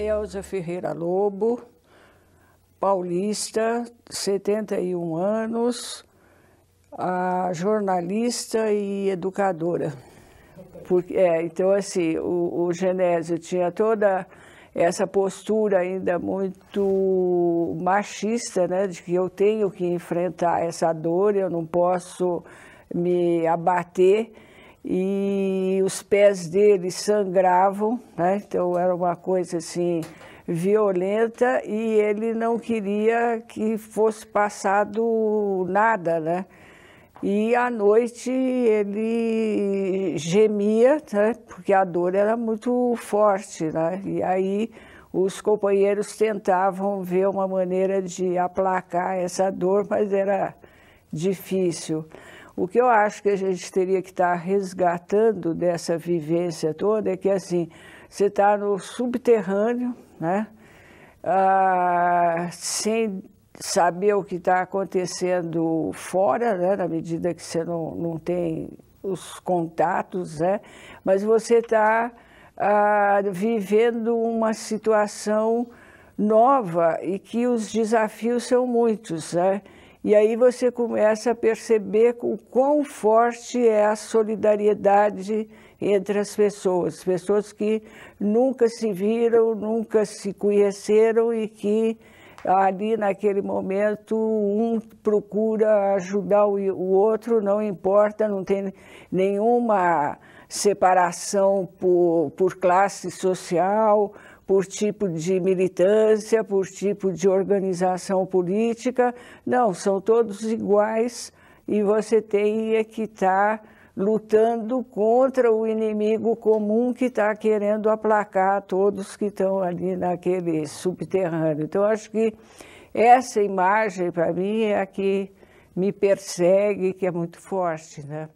Elza Ferreira Lobo, paulista, 71 anos, jornalista e educadora. Porque, é, então, assim, o, o Genésio tinha toda essa postura ainda muito machista, né, de que eu tenho que enfrentar essa dor, eu não posso me abater. E e os pés dele sangravam, né? então era uma coisa assim violenta e ele não queria que fosse passado nada, né? E à noite ele gemia, né? porque a dor era muito forte, né? E aí os companheiros tentavam ver uma maneira de aplacar essa dor, mas era difícil. O que eu acho que a gente teria que estar tá resgatando dessa vivência toda é que, assim, você está no subterrâneo, né? Ah, sem saber o que está acontecendo fora, né? na medida que você não, não tem os contatos, né? mas você está ah, vivendo uma situação nova e que os desafios são muitos. Né? E aí você começa a perceber o quão forte é a solidariedade entre as pessoas, pessoas que nunca se viram, nunca se conheceram e que ali naquele momento um procura ajudar o outro, não importa, não tem nenhuma separação por, por classe social, por tipo de militância, por tipo de organização política. Não, são todos iguais e você tem que estar tá lutando contra o inimigo comum que está querendo aplacar todos que estão ali naquele subterrâneo. Então, acho que essa imagem, para mim, é a que me persegue, que é muito forte, né?